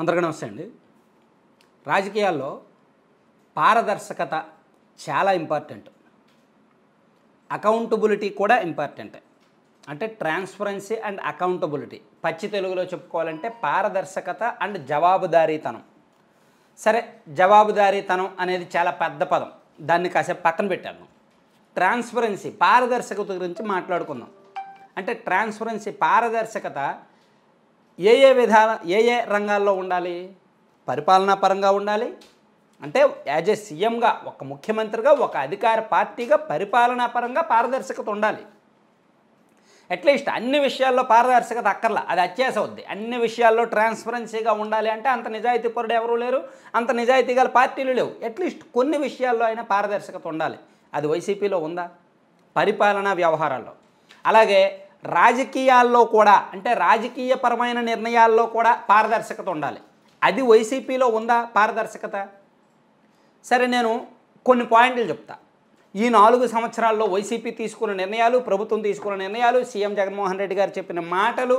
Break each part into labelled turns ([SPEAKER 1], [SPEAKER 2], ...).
[SPEAKER 1] అందరికీ నమస్తే అండి రాజకీయాల్లో పారదర్శకత చాలా ఇంపార్టెంట్ అకౌంటబిలిటీ కూడా ఇంపార్టెంట్ అంటే ట్రాన్స్పరెన్సీ అండ్ అకౌంటబిలిటీ పచ్చి తెలుగులో చెప్పుకోవాలంటే పారదర్శకత అండ్ జవాబుదారీతనం సరే జవాబుదారీతనం అనేది చాలా పెద్ద పదం దాన్ని కాసేపు పక్కన పెట్టాను ట్రాన్స్పరెన్సీ పారదర్శకత గురించి మాట్లాడుకుందాం అంటే ట్రాన్స్పరెన్సీ పారదర్శకత ఏ ఏ విధాల ఏ ఏ రంగాల్లో ఉండాలి పరిపాలనా పరంగా ఉండాలి అంటే యాజ్ ఏ సీఎంగా ఒక ముఖ్యమంత్రిగా ఒక అధికార పార్టీగా పరిపాలనా పరంగా పారదర్శకత ఉండాలి అట్లీస్ట్ అన్ని విషయాల్లో పారదర్శకత అక్కర్లా అది అత్యాస వద్ది అన్ని విషయాల్లో ట్రాన్స్పరెన్సీగా ఉండాలి అంటే అంత నిజాయితీ పరుడు ఎవరూ లేరు అంత నిజాయితీ గల పార్టీలు లేవు అట్లీస్ట్ కొన్ని విషయాల్లో అయినా పారదర్శకత ఉండాలి అది వైసీపీలో ఉందా పరిపాలనా వ్యవహారాల్లో అలాగే రాజకీయాల్లో కూడా అంటే రాజకీయపరమైన నిర్ణయాల్లో కూడా పారదర్శకత ఉండాలి అది వైసీపీలో ఉందా పారదర్శకత సరే నేను కొన్ని పాయింట్లు చెప్తా ఈ నాలుగు సంవత్సరాల్లో వైసీపీ తీసుకున్న నిర్ణయాలు ప్రభుత్వం తీసుకున్న నిర్ణయాలు సీఎం జగన్మోహన్ రెడ్డి గారు చెప్పిన మాటలు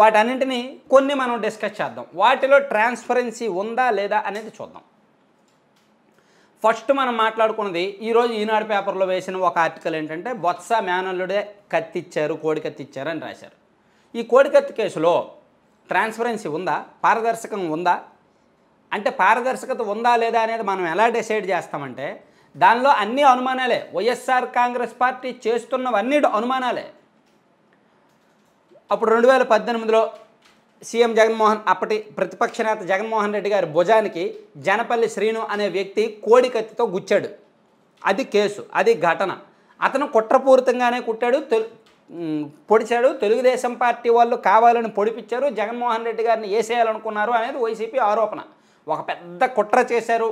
[SPEAKER 1] వాటన్నింటినీ కొన్ని మనం డిస్కస్ చేద్దాం వాటిలో ట్రాన్స్పరెన్సీ ఉందా లేదా అనేది చూద్దాం ఫస్ట్ మనం మాట్లాడుకున్నది ఈరోజు ఈనాడు పేపర్లో వేసిన ఒక ఆర్టికల్ ఏంటంటే బొత్స మేనల్లుడే కత్తిచ్చారు కోడి కత్తిచ్చారు అని రాశారు ఈ కోడి కత్తి కేసులో ట్రాన్స్పరెన్సీ ఉందా పారదర్శకం ఉందా అంటే పారదర్శకత ఉందా లేదా అనేది మనం ఎలా డిసైడ్ చేస్తామంటే దానిలో అన్ని అనుమానాలే వైఎస్ఆర్ కాంగ్రెస్ పార్టీ చేస్తున్నవన్నీ అనుమానాలే అప్పుడు రెండు వేల పద్దెనిమిదిలో సీఎం జగన్మోహన్ అప్పటి ప్రతిపక్ష నేత జగన్మోహన్ రెడ్డి గారి భుజానికి జనపల్లి శ్రీను అనే వ్యక్తి కోడి కత్తితో గుచ్చాడు అది కేసు అది ఘటన అతను కుట్రపూరితంగానే కుట్టాడు పొడిచాడు తెలుగుదేశం పార్టీ వాళ్ళు కావాలని పొడిపించారు జగన్మోహన్ రెడ్డి గారిని వేసేయాలనుకున్నారు అనేది వైసీపీ ఆరోపణ ఒక పెద్ద కుట్ర చేశారు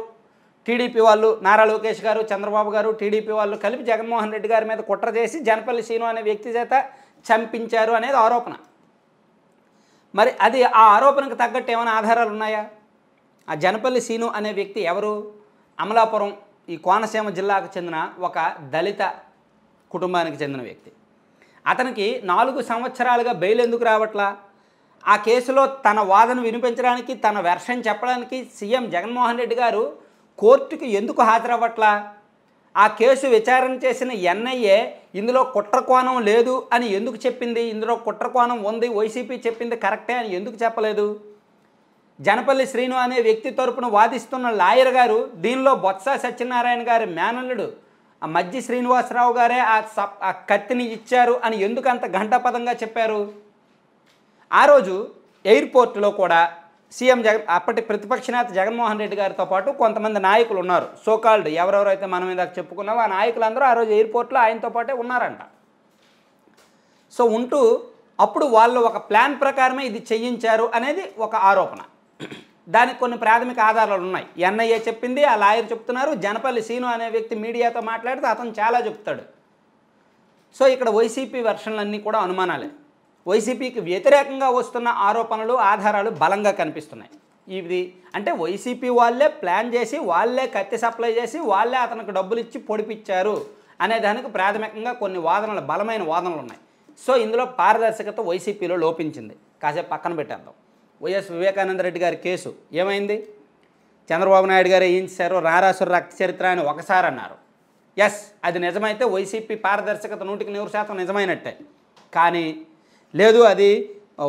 [SPEAKER 1] టీడీపీ వాళ్ళు నారా లోకేష్ గారు చంద్రబాబు గారు టీడీపీ వాళ్ళు కలిపి జగన్మోహన్ రెడ్డి గారి మీద కుట్ర చేసి జనపల్లి శ్రీను అనే వ్యక్తి చేత చంపించారు అనేది ఆరోపణ మరి అది ఆ ఆరోపణకు తగ్గట్టు ఏమైనా ఆధారాలు ఉన్నాయా ఆ జనపల్లి సీను అనే వ్యక్తి ఎవరు అమలాపురం ఈ కోనసీమ జిల్లాకు చెందిన ఒక దళిత కుటుంబానికి చెందిన వ్యక్తి అతనికి నాలుగు సంవత్సరాలుగా బెయిల్ ఎందుకు రావట్లా ఆ కేసులో తన వాదన వినిపించడానికి తన వెర్షన్ చెప్పడానికి సీఎం జగన్మోహన్ రెడ్డి గారు కోర్టుకి ఎందుకు హాజరవ్వట్లా ఆ కేసు విచారణ చేసిన ఎన్ఐఏ ఇందులో కుట్రకోణం లేదు అని ఎందుకు చెప్పింది ఇందులో కుట్రకోణం ఉంది వైసీపీ చెప్పింది కరెక్టే అని ఎందుకు చెప్పలేదు జనపల్లి శ్రీను అనే వ్యక్తి తరపున వాదిస్తున్న లాయర్ గారు దీనిలో బొత్స సత్యనారాయణ గారి మేనల్లుడు ఆ మజ్జి శ్రీనివాసరావు గారే ఆ సప్ ఆ కత్తిని ఇచ్చారు అని ఎందుకు అంత ఘంటాపదంగా చెప్పారు ఆ రోజు ఎయిర్పోర్ట్లో కూడా సీఎం జగన్ అప్పటి ప్రతిపక్ష నేత జగన్మోహన్ రెడ్డి గారితో పాటు కొంతమంది నాయకులు ఉన్నారు సోకాల్డ్ ఎవరెవరైతే మనం ఇందాక చెప్పుకున్నామో ఆ నాయకులందరూ ఆ రోజు ఎయిర్పోర్ట్లో ఆయనతో పాటే ఉన్నారంట సో ఉంటూ అప్పుడు వాళ్ళు ఒక ప్లాన్ ప్రకారమే ఇది చేయించారు అనేది ఒక ఆరోపణ దానికి కొన్ని ప్రాథమిక ఆధారాలు ఉన్నాయి ఎన్ఐఏ చెప్పింది ఆ లాయర్ చెప్తున్నారు జనపల్లి సీను అనే వ్యక్తి మీడియాతో మాట్లాడితే అతను చాలా చెప్తాడు సో ఇక్కడ వైసీపీ వెర్షన్లన్నీ కూడా అనుమానాలే వైసీపీకి వ్యతిరేకంగా వస్తున్న ఆరోపణలు ఆధారాలు బలంగా కనిపిస్తున్నాయి ఇది అంటే వైసీపీ వాళ్ళే ప్లాన్ చేసి వాళ్ళే కత్తి సప్లై చేసి వాళ్ళే అతనికి డబ్బులు ఇచ్చి పొడిపించారు అనే దానికి ప్రాథమికంగా కొన్ని వాదనలు బలమైన వాదనలు ఉన్నాయి సో ఇందులో పారదర్శకత వైసీపీలో లోపించింది కాసేపు పక్కన పెట్టేద్దాం వైఎస్ వివేకానంద రెడ్డి గారి కేసు ఏమైంది చంద్రబాబు నాయుడు గారు ఏయించారు రారాసుర రక్త చరిత్ర అని ఒకసారి అన్నారు ఎస్ అది నిజమైతే వైసీపీ పారదర్శకత నూటికి నూరు శాతం నిజమైనట్టే కానీ లేదు అది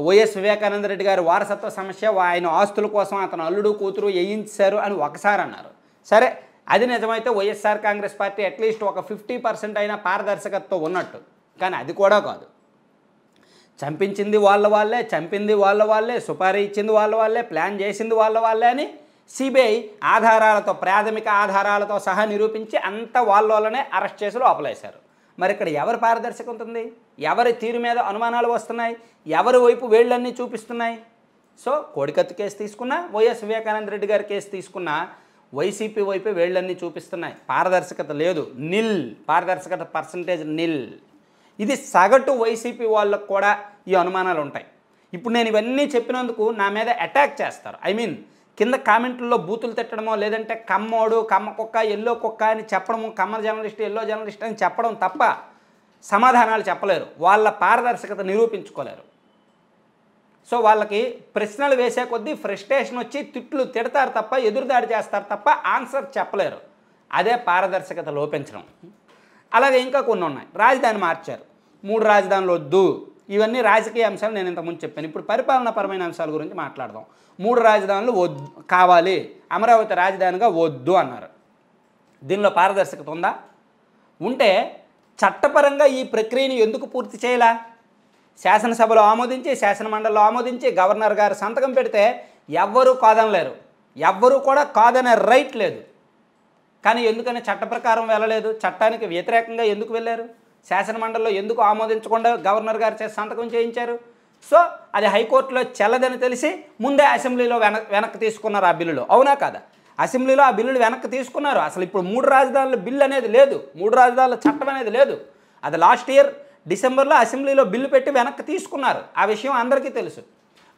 [SPEAKER 1] వైఎస్ వివేకానంద రెడ్డి గారి వారసత్వ సమస్య ఆయన ఆస్తుల కోసం అతను అల్లుడు కూతురు వేయించారు అని ఒకసారి అన్నారు సరే అది నిజమైతే వైఎస్ఆర్ కాంగ్రెస్ పార్టీ అట్లీస్ట్ ఒక ఫిఫ్టీ పర్సెంట్ అయినా పారదర్శకత్వం ఉన్నట్టు కానీ అది కూడా కాదు చంపించింది వాళ్ళ వాళ్ళే చంపింది వాళ్ళ వాళ్ళే సుపారీ ఇచ్చింది వాళ్ళ వాళ్ళే ప్లాన్ చేసింది వాళ్ళ వాళ్ళే అని సిబిఐ ఆధారాలతో ప్రాథమిక ఆధారాలతో సహా నిరూపించి అంత వాళ్ళనే అరెస్ట్ చేసి లోపలేశారు మరి ఇక్కడ ఎవరి పారదర్శకత ఉంది ఎవరి తీరు మీద అనుమానాలు వస్తున్నాయి ఎవరి వైపు వేళ్ళన్నీ చూపిస్తున్నాయి సో కోడికత్తు కేసు తీసుకున్నా వైఎస్ వివేకానంద రెడ్డి గారి కేసు తీసుకున్నా వైసీపీ వైపు వేళ్ళన్నీ చూపిస్తున్నాయి పారదర్శకత లేదు నిల్ పారదర్శకత పర్సంటేజ్ నిల్ ఇది సగటు వైసీపీ వాళ్ళకు కూడా ఈ అనుమానాలు ఉంటాయి ఇప్పుడు నేను ఇవన్నీ చెప్పినందుకు నా మీద అటాక్ చేస్తారు ఐ మీన్ కింద కామెంట్లలో బూతులు తిట్టడమో లేదంటే కమ్మోడు కమ్మ కుక్క ఎల్లో కుక్క అని చెప్పడము కమ్మ జర్నలిస్ట్ ఎల్లో జర్నలిస్ట్ అని చెప్పడం తప్ప సమాధానాలు చెప్పలేరు వాళ్ళ పారదర్శకత నిరూపించుకోలేరు సో వాళ్ళకి ప్రశ్నలు వేసే కొద్దీ ఫ్రస్ట్రేషన్ వచ్చి తిట్లు తిడతారు తప్ప ఎదురుదాడి చేస్తారు తప్ప ఆన్సర్ చెప్పలేరు అదే పారదర్శకత లోపించడం అలాగే ఇంకా కొన్ని ఉన్నాయి రాజధాని మార్చారు మూడు రాజధానులు వద్దు ఇవన్నీ రాజకీయ అంశాలు నేను ఇంతకుముందు చెప్పాను ఇప్పుడు పరమైన అంశాల గురించి మాట్లాడదాం మూడు రాజధానులు వద్దు కావాలి అమరావతి రాజధానిగా వద్దు అన్నారు దీనిలో పారదర్శకత ఉందా ఉంటే చట్టపరంగా ఈ ప్రక్రియను ఎందుకు పూర్తి చేయాలా శాసనసభలో ఆమోదించి శాసనమండలిలో ఆమోదించి గవర్నర్ గారు సంతకం పెడితే ఎవ్వరూ కాదనలేరు ఎవ్వరూ కూడా కాదనే రైట్ లేదు కానీ ఎందుకని చట్ట ప్రకారం వెళ్ళలేదు చట్టానికి వ్యతిరేకంగా ఎందుకు వెళ్ళారు శాసనమండలిలో ఎందుకు ఆమోదించకుండా గవర్నర్ గారు చేసి సంతకం చేయించారు సో అది హైకోర్టులో చెల్లదని తెలిసి ముందే అసెంబ్లీలో వెన వెనక్కి తీసుకున్నారు ఆ బిల్లులు అవునా కాదా అసెంబ్లీలో ఆ బిల్లులు వెనక్కి తీసుకున్నారు అసలు ఇప్పుడు మూడు రాజధానుల బిల్లు అనేది లేదు మూడు రాజధానుల చట్టం అనేది లేదు అది లాస్ట్ ఇయర్ డిసెంబర్లో అసెంబ్లీలో బిల్లు పెట్టి వెనక్కి తీసుకున్నారు ఆ విషయం అందరికీ తెలుసు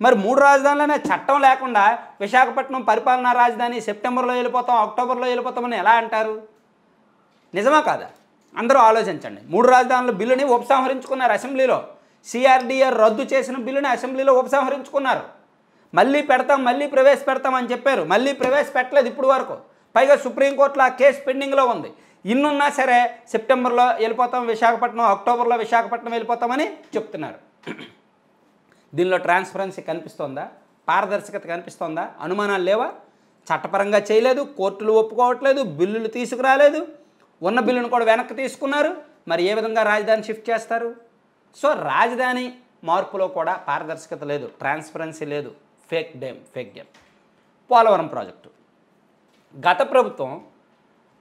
[SPEAKER 1] మరి మూడు రాజధానులనే చట్టం లేకుండా విశాఖపట్నం పరిపాలనా రాజధాని సెప్టెంబర్లో వెళ్ళిపోతాం అక్టోబర్లో వెళ్ళిపోతామని ఎలా అంటారు నిజమా కాదా అందరూ ఆలోచించండి మూడు రాజధానుల బిల్లుని ఉపసంహరించుకున్నారు అసెంబ్లీలో సిఆర్డిఆర్ రద్దు చేసిన బిల్లుని అసెంబ్లీలో ఉపసంహరించుకున్నారు మళ్ళీ పెడతాం మళ్ళీ ప్రవేశపెడతామని చెప్పారు మళ్ళీ ప్రవేశపెట్టలేదు ఇప్పుడు వరకు పైగా సుప్రీంకోర్టులో ఆ కేసు పెండింగ్లో ఉంది ఇన్నున్నా సరే సెప్టెంబర్లో వెళ్ళిపోతాం విశాఖపట్నం అక్టోబర్లో విశాఖపట్నం వెళ్ళిపోతామని చెప్తున్నారు దీనిలో ట్రాన్స్పరెన్సీ కనిపిస్తోందా పారదర్శకత కనిపిస్తోందా అనుమానాలు లేవా చట్టపరంగా చేయలేదు కోర్టులు ఒప్పుకోవట్లేదు బిల్లులు తీసుకురాలేదు ఉన్న బిల్లును కూడా వెనక్కి తీసుకున్నారు మరి ఏ విధంగా రాజధాని షిఫ్ట్ చేస్తారు సో రాజధాని మార్పులో కూడా పారదర్శకత లేదు ట్రాన్స్పరెన్సీ లేదు ఫేక్ డేమ్ ఫేక్ గేమ్ పోలవరం ప్రాజెక్టు గత ప్రభుత్వం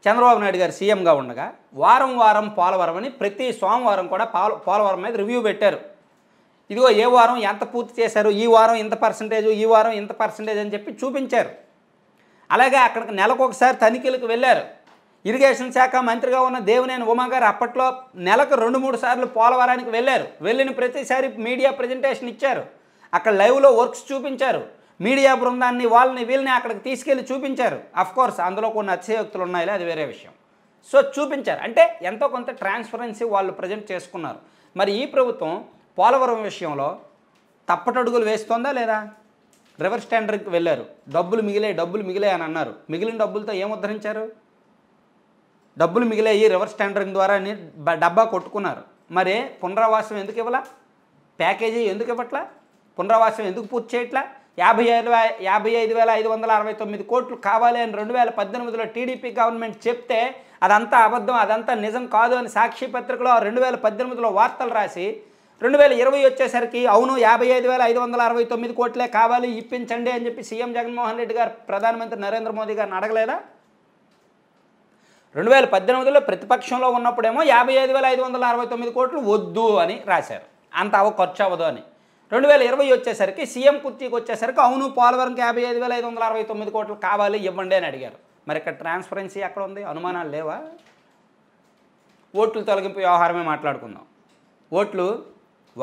[SPEAKER 1] చంద్రబాబు నాయుడు గారు సీఎంగా ఉండగా వారం వారం పోలవరం అని ప్రతి సోమవారం కూడా పోలవరం మీద రివ్యూ పెట్టారు ఇదిగో ఏ వారం ఎంత పూర్తి చేశారు ఈ వారం ఇంత పర్సంటేజ్ ఈ వారం ఇంత పర్సంటేజ్ అని చెప్పి చూపించారు అలాగే అక్కడికి నెలకు ఒకసారి తనిఖీలకు వెళ్ళారు ఇరిగేషన్ శాఖ మంత్రిగా ఉన్న దేవినేని ఉమాగారు అప్పట్లో నెలకు రెండు మూడు సార్లు పోలవరానికి వెళ్ళారు వెళ్ళిన ప్రతిసారి మీడియా ప్రజెంటేషన్ ఇచ్చారు అక్కడ లైవ్లో వర్క్స్ చూపించారు మీడియా బృందాన్ని వాళ్ళని వీళ్ళని అక్కడికి తీసుకెళ్ళి చూపించారు అఫ్కోర్స్ అందులో కొన్ని అతిశయోక్తులు ఉన్నాయి అది వేరే విషయం సో చూపించారు అంటే ఎంతో కొంత ట్రాన్స్పరెన్సీ వాళ్ళు ప్రజెంట్ చేసుకున్నారు మరి ఈ ప్రభుత్వం పోలవరం విషయంలో తప్పటడుగులు వేస్తోందా లేదా రివర్ టెండర్కి వెళ్ళారు డబ్బులు మిగిలే డబ్బులు మిగిలే అని అన్నారు మిగిలిన డబ్బులతో ఏం ఉద్ధరించారు డబ్బులు మిగిలాయి రివర్స్ టెండరింగ్ ద్వారా అని డబ్బా కొట్టుకున్నారు మరి పునరావాసం ఎందుకు ఇవ్వలా ప్యాకేజీ ఎందుకు ఇవ్వట్లా పునరావాసం ఎందుకు పూర్తి చేయట్లా యాభై ఐదు యాభై ఐదు వేల ఐదు వందల అరవై తొమ్మిది కోట్లు కావాలి అని రెండు వేల పద్దెనిమిదిలో టీడీపీ గవర్నమెంట్ చెప్తే అదంతా అబద్ధం అదంతా నిజం కాదు అని సాక్షి పత్రికలో రెండు వేల పద్దెనిమిదిలో వార్తలు రాసి రెండు వేల ఇరవై వచ్చేసరికి అవును యాభై ఐదు వేల ఐదు వందల అరవై తొమ్మిది కోట్లే కావాలి ఇప్పించండి అని చెప్పి సీఎం జగన్మోహన్ రెడ్డి గారు ప్రధానమంత్రి నరేంద్ర మోదీ గారిని అడగలేదా రెండు వేల పద్దెనిమిదిలో ప్రతిపక్షంలో ఉన్నప్పుడేమో యాభై ఐదు వేల ఐదు వందల అరవై తొమ్మిది కోట్లు వద్దు అని రాశారు అంత అవ ఖర్చు అవ్వదు అని రెండు వేల ఇరవై వచ్చేసరికి సీఎం కుర్చీకి వచ్చేసరికి అవును పోలవరంకి యాభై ఐదు వేల ఐదు వందల అరవై తొమ్మిది కోట్లు కావాలి ఇవ్వండి అని అడిగారు మరి ఇక్కడ ట్రాన్స్పరెన్సీ ఎక్కడ ఉంది అనుమానాలు లేవా ఓట్లు తొలగింపు వ్యవహారమే మాట్లాడుకుందాం ఓట్లు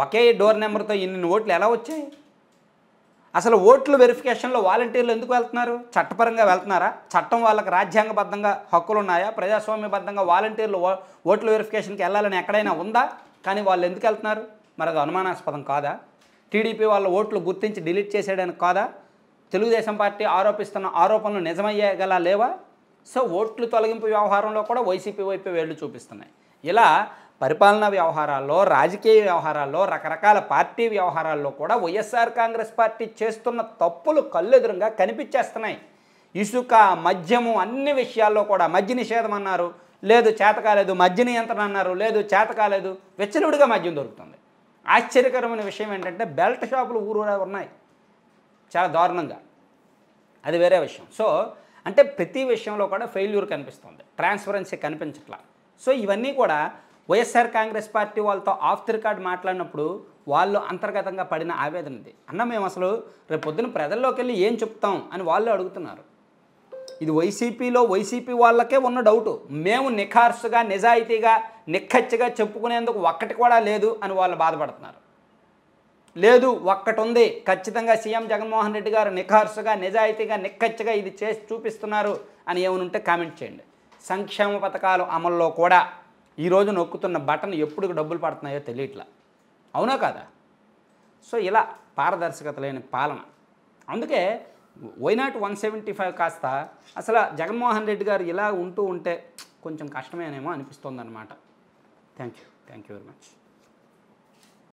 [SPEAKER 1] ఒకే డోర్ నెంబర్తో ఇన్ని ఓట్లు ఎలా వచ్చాయి అసలు ఓట్లు వెరిఫికేషన్లో వాలంటీర్లు ఎందుకు వెళ్తున్నారు చట్టపరంగా వెళ్తున్నారా చట్టం వాళ్ళకి రాజ్యాంగబద్ధంగా హక్కులు ఉన్నాయా ప్రజాస్వామ్యబద్ధంగా వాలంటీర్లు ఓట్లు వెరిఫికేషన్కి వెళ్ళాలని ఎక్కడైనా ఉందా కానీ వాళ్ళు ఎందుకు వెళ్తున్నారు మరి అది అనుమానాస్పదం కాదా టీడీపీ వాళ్ళ ఓట్లు గుర్తించి డిలీట్ చేసేయడానికి కాదా తెలుగుదేశం పార్టీ ఆరోపిస్తున్న ఆరోపణలు నిజమయ్యేగల లేవా సో ఓట్లు తొలగింపు వ్యవహారంలో కూడా వైసీపీ వైపు వేళ్ళు చూపిస్తున్నాయి ఇలా పరిపాలనా వ్యవహారాల్లో రాజకీయ వ్యవహారాల్లో రకరకాల పార్టీ వ్యవహారాల్లో కూడా వైఎస్ఆర్ కాంగ్రెస్ పార్టీ చేస్తున్న తప్పులు కల్లెదురుగా కనిపించేస్తున్నాయి ఇసుక మద్యము అన్ని విషయాల్లో కూడా మద్య నిషేధం అన్నారు లేదు చేత కాలేదు మద్య నియంత్రణ అన్నారు లేదు చేత కాలేదు వెచ్చలుడిగా మద్యం దొరుకుతుంది ఆశ్చర్యకరమైన విషయం ఏంటంటే బెల్ట్ షాపులు ఊరు ఉన్నాయి చాలా దారుణంగా అది వేరే విషయం సో అంటే ప్రతి విషయంలో కూడా ఫెయిల్యూర్ కనిపిస్తుంది ట్రాన్స్పరెన్సీ కనిపించట్లా సో ఇవన్నీ కూడా వైఎస్ఆర్ కాంగ్రెస్ పార్టీ వాళ్ళతో ఆఫ్ ది రికార్డ్ మాట్లాడినప్పుడు వాళ్ళు అంతర్గతంగా పడిన ఆవేదన ఇది అన్న మేము అసలు రేపు పొద్దున ప్రజల్లోకి వెళ్ళి ఏం చెప్తాం అని వాళ్ళు అడుగుతున్నారు ఇది వైసీపీలో వైసీపీ వాళ్ళకే ఉన్న డౌటు మేము నిఖార్సుగా నిజాయితీగా నిక్కచ్చిగా చెప్పుకునేందుకు ఒక్కటి కూడా లేదు అని వాళ్ళు బాధపడుతున్నారు లేదు ఒక్కటి ఉంది ఖచ్చితంగా సీఎం జగన్మోహన్ రెడ్డి గారు నిఖార్సుగా నిజాయితీగా నిక్కచ్చిగా ఇది చేసి చూపిస్తున్నారు అని ఏమనుంటే కామెంట్ చేయండి సంక్షేమ పథకాలు అమల్లో కూడా ఈరోజు నొక్కుతున్న బటన్ ఎప్పుడు డబ్బులు పడుతున్నాయో తెలియట్లా అవునా కాదా సో ఇలా పారదర్శకత లేని పాలన అందుకే వైనాట్ వన్ సెవెంటీ ఫైవ్ కాస్త అసలు జగన్మోహన్ రెడ్డి గారు ఇలా ఉంటూ ఉంటే కొంచెం కష్టమేనేమో అనిపిస్తుంది అనమాట thank you thank you very much